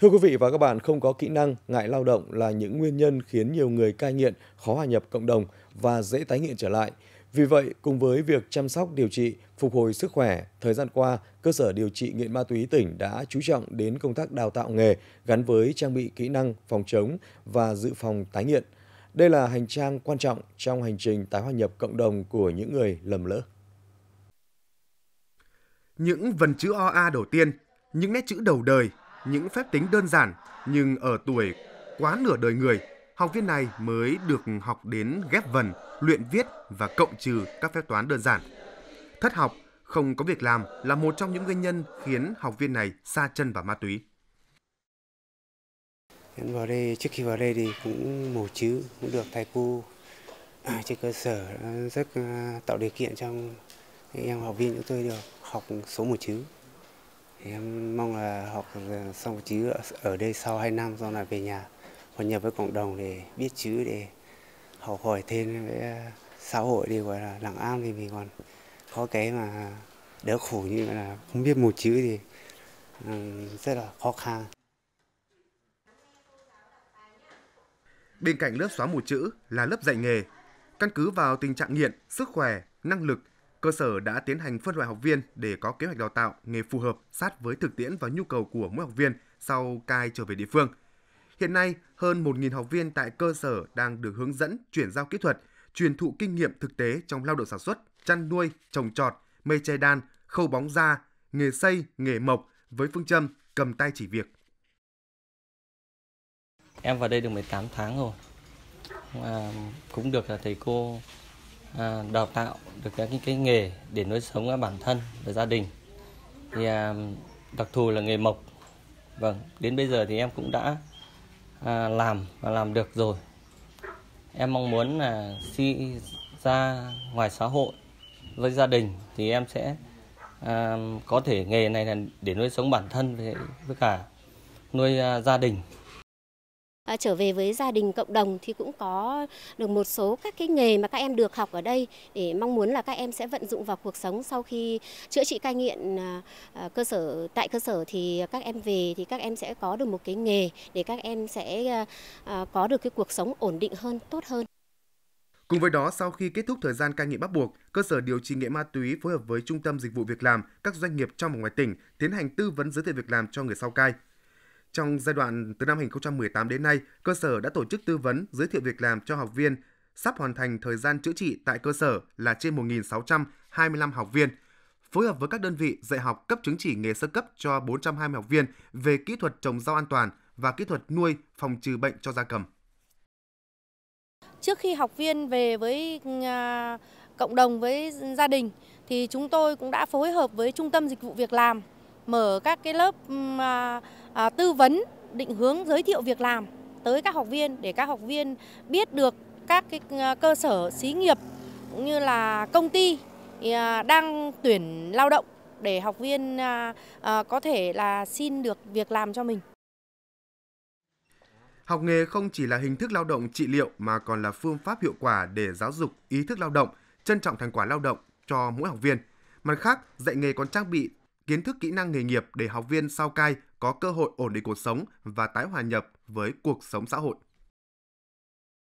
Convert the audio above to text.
Thưa quý vị và các bạn, không có kỹ năng, ngại lao động là những nguyên nhân khiến nhiều người cai nghiện khó hòa nhập cộng đồng và dễ tái nghiện trở lại. Vì vậy, cùng với việc chăm sóc điều trị, phục hồi sức khỏe, thời gian qua, cơ sở điều trị nghiện ma túy tỉnh đã chú trọng đến công tác đào tạo nghề gắn với trang bị kỹ năng phòng chống và dự phòng tái nghiện. Đây là hành trang quan trọng trong hành trình tái hòa nhập cộng đồng của những người lầm lỡ. Những vần chữ OA đầu tiên, những nét chữ đầu đời những phép tính đơn giản nhưng ở tuổi quá nửa đời người, học viên này mới được học đến ghép vần, luyện viết và cộng trừ các phép toán đơn giản. Thất học, không có việc làm là một trong những nguyên nhân khiến học viên này xa chân vào ma túy. vào đây, trước khi vào đây thì cũng mổ chữ, cũng được thầy cô à, trên cơ sở rất à, tạo điều kiện cho em học viên chúng tôi được học số một chữ em mong là học xong ờ, chữ ở đây sau 2 năm sau là về nhà hòa nhập với cộng đồng để biết chữ để học hỏi thêm với ờ, xã hội thì gọi là làng am thì mình còn khó cái mà đỡ khổ như là không biết một chữ thì ừ, rất là khó khăn. Bên cạnh lớp xóa mù chữ là lớp dạy nghề, căn cứ vào tình trạng nghiện, sức khỏe, năng lực Cơ sở đã tiến hành phân loại học viên để có kế hoạch đào tạo nghề phù hợp sát với thực tiễn và nhu cầu của mỗi học viên sau cai trở về địa phương. Hiện nay, hơn 1.000 học viên tại cơ sở đang được hướng dẫn chuyển giao kỹ thuật, truyền thụ kinh nghiệm thực tế trong lao động sản xuất, chăn nuôi, trồng trọt, mây che đan, khâu bóng da, nghề xây, nghề mộc với phương châm cầm tay chỉ việc. Em vào đây được 18 tháng rồi. À, cũng được là thầy cô À, đào tạo được các cái, cái nghề để nuôi sống bản thân và gia đình thì à, đặc thù là nghề mộc vâng đến bây giờ thì em cũng đã à, làm và làm được rồi em mong muốn là khi ra ngoài xã hội với gia đình thì em sẽ à, có thể nghề này là để nuôi sống bản thân với, với cả nuôi à, gia đình trở về với gia đình cộng đồng thì cũng có được một số các cái nghề mà các em được học ở đây để mong muốn là các em sẽ vận dụng vào cuộc sống sau khi chữa trị cai nghiện à, à, cơ sở tại cơ sở thì các em về thì các em sẽ có được một cái nghề để các em sẽ à, có được cái cuộc sống ổn định hơn, tốt hơn. Cùng với đó, sau khi kết thúc thời gian cai nghiện bắt buộc, cơ sở điều trị nghiện ma túy phối hợp với Trung tâm Dịch vụ Việc làm, các doanh nghiệp trong và ngoài tỉnh tiến hành tư vấn giới thiệu việc làm cho người sau cai. Trong giai đoạn từ năm 2018 đến nay, cơ sở đã tổ chức tư vấn giới thiệu việc làm cho học viên sắp hoàn thành thời gian chữa trị tại cơ sở là trên 1.625 học viên. Phối hợp với các đơn vị dạy học cấp chứng chỉ nghề sơ cấp cho 420 học viên về kỹ thuật trồng rau an toàn và kỹ thuật nuôi phòng trừ bệnh cho gia cầm. Trước khi học viên về với à, cộng đồng với gia đình thì chúng tôi cũng đã phối hợp với trung tâm dịch vụ việc làm mở các cái lớp à, À, tư vấn định hướng giới thiệu việc làm tới các học viên để các học viên biết được các cái à, cơ sở xí nghiệp cũng như là công ty à, đang tuyển lao động để học viên có thể là xin được việc làm cho mình. Học nghề không chỉ là hình thức lao động trị liệu mà còn là phương pháp hiệu quả để giáo dục ý thức lao động, trân trọng thành quả lao động cho mỗi học viên. Mặt khác, dạy nghề còn trang bị kiến thức kỹ năng nghề nghiệp để học viên sau cai có cơ hội ổn định cuộc sống và tái hòa nhập với cuộc sống xã hội.